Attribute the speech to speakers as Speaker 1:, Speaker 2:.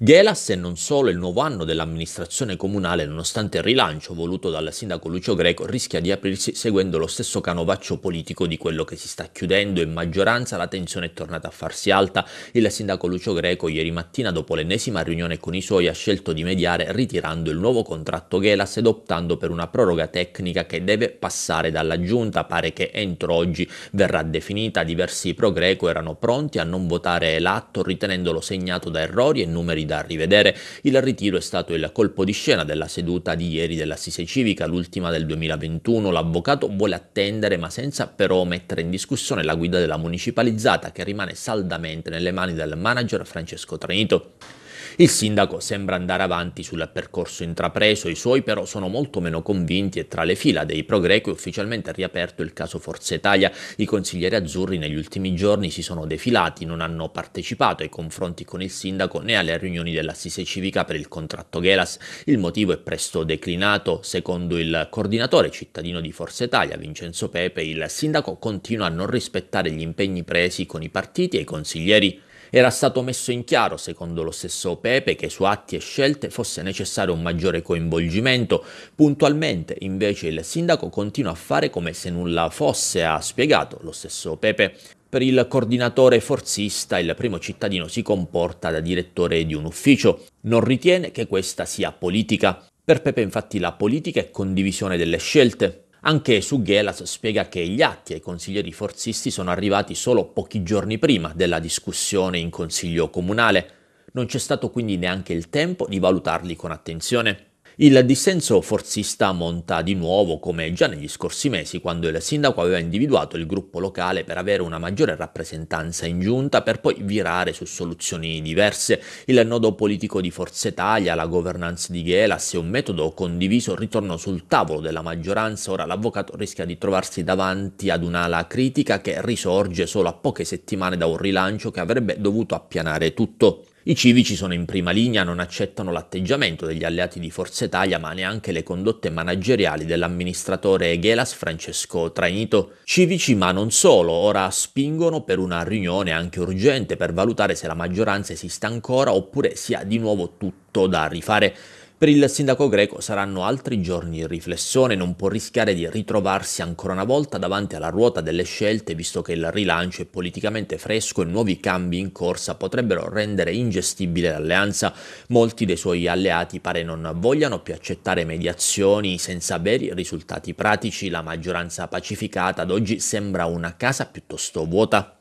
Speaker 1: Gelas è non solo il nuovo anno dell'amministrazione comunale, nonostante il rilancio voluto dal sindaco Lucio Greco, rischia di aprirsi seguendo lo stesso canovaccio politico di quello che si sta chiudendo. In maggioranza la tensione è tornata a farsi alta. Il sindaco Lucio Greco ieri mattina, dopo l'ennesima riunione con i suoi, ha scelto di mediare ritirando il nuovo contratto Gelas ed optando per una proroga tecnica che deve passare dalla giunta. Pare che entro oggi verrà definita. Diversi pro Greco erano pronti a non votare l'atto, ritenendolo segnato da errori e numeri da rivedere. Il ritiro è stato il colpo di scena della seduta di ieri dell'Assise Civica, l'ultima del 2021. L'avvocato vuole attendere ma senza però mettere in discussione la guida della municipalizzata che rimane saldamente nelle mani del manager Francesco Trenito. Il sindaco sembra andare avanti sul percorso intrapreso, i suoi però sono molto meno convinti e tra le fila dei progreco è ufficialmente riaperto il caso Forza Italia. I consiglieri azzurri negli ultimi giorni si sono defilati, non hanno partecipato ai confronti con il sindaco né alle riunioni dell'assise civica per il contratto Gelas. Il motivo è presto declinato. Secondo il coordinatore cittadino di Forza Italia, Vincenzo Pepe, il sindaco continua a non rispettare gli impegni presi con i partiti e i consiglieri. Era stato messo in chiaro, secondo lo stesso Pepe, che su atti e scelte fosse necessario un maggiore coinvolgimento. Puntualmente, invece, il sindaco continua a fare come se nulla fosse, ha spiegato lo stesso Pepe. Per il coordinatore forzista il primo cittadino si comporta da direttore di un ufficio, non ritiene che questa sia politica. Per Pepe infatti la politica è condivisione delle scelte, anche su Sughelas spiega che gli atti ai consiglieri forzisti sono arrivati solo pochi giorni prima della discussione in consiglio comunale. Non c'è stato quindi neanche il tempo di valutarli con attenzione. Il dissenso forzista monta di nuovo come già negli scorsi mesi quando il sindaco aveva individuato il gruppo locale per avere una maggiore rappresentanza in giunta per poi virare su soluzioni diverse. Il nodo politico di Forza Italia, la governance di Ghelas e un metodo condiviso ritornano sul tavolo della maggioranza. Ora l'avvocato rischia di trovarsi davanti ad un'ala critica che risorge solo a poche settimane da un rilancio che avrebbe dovuto appianare tutto. I civici sono in prima linea, non accettano l'atteggiamento degli alleati di Forza Italia, ma neanche le condotte manageriali dell'amministratore Ghelas Francesco Trainito. Civici ma non solo, ora spingono per una riunione anche urgente per valutare se la maggioranza esista ancora oppure sia di nuovo tutto da rifare. Per il sindaco greco saranno altri giorni di riflessione, non può rischiare di ritrovarsi ancora una volta davanti alla ruota delle scelte, visto che il rilancio è politicamente fresco e nuovi cambi in corsa potrebbero rendere ingestibile l'alleanza. Molti dei suoi alleati pare non vogliano più accettare mediazioni senza veri risultati pratici, la maggioranza pacificata ad oggi sembra una casa piuttosto vuota.